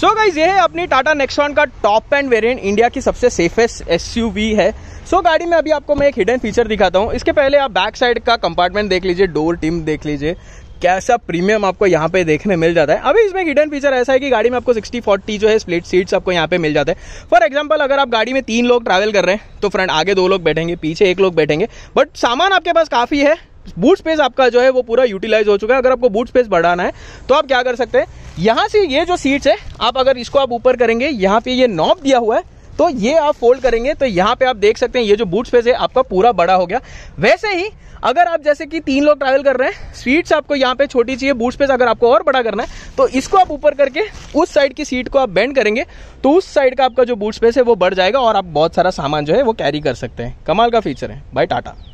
सो so guys ये है अपनी टाटा नेक्सॉन का टॉप एंड वेरिएंट इंडिया की सबसे सेफेस्ट एसयूवी है सो so, गाड़ी में अभी आपको मैं एक हिडन फीचर दिखाता हूँ इसके पहले आप बैक साइड का कंपार्टमेंट देख लीजिए डोर टीम देख लीजिए कैसा प्रीमियम आपको यहाँ पे देखने मिल जाता है अभी इसमें हिडन फीचर ऐसा है कि गाड़ी में आपको 60 40 जो है स्प्लिट सीट्स आपको यहाँ पे मिल जाते हैं फॉर एग्जाम्पल अगर आप गाड़ी में तीन लोग ट्रैवल कर रहे हैं तो फ्रंट आगे दो लोग बैठेंगे पीछे एक लोग बैठेंगे बट सामान आपके पास काफ़ी है बूट स्पेस आपका जो है वो पूरा यूटिलाइज हो चुका है अगर आपको बूट स्पेस बढ़ाना है तो आप क्या कर सकते हैं यहाँ से ये जो सीट्स है आप अगर इसको आप ऊपर करेंगे यहाँ पे ये नॉब दिया हुआ है तो ये आप फोल्ड करेंगे तो यहाँ पे आप देख सकते हैं ये जो बूट स्पेस है आपका पूरा बड़ा हो गया वैसे ही अगर आप जैसे कि तीन लोग ट्रैवल कर रहे हैं सीट्स आपको यहाँ पे छोटी चाहिए बूट स्पेस अगर आपको और बड़ा करना है तो इसको आप ऊपर करके उस साइड की सीट को आप बेंड करेंगे तो उस साइड का आपका जो बूट स्पेस है वो बढ़ जाएगा और आप बहुत सारा सामान जो है वो कैरी कर सकते हैं कमाल का फीचर है बाई टाटा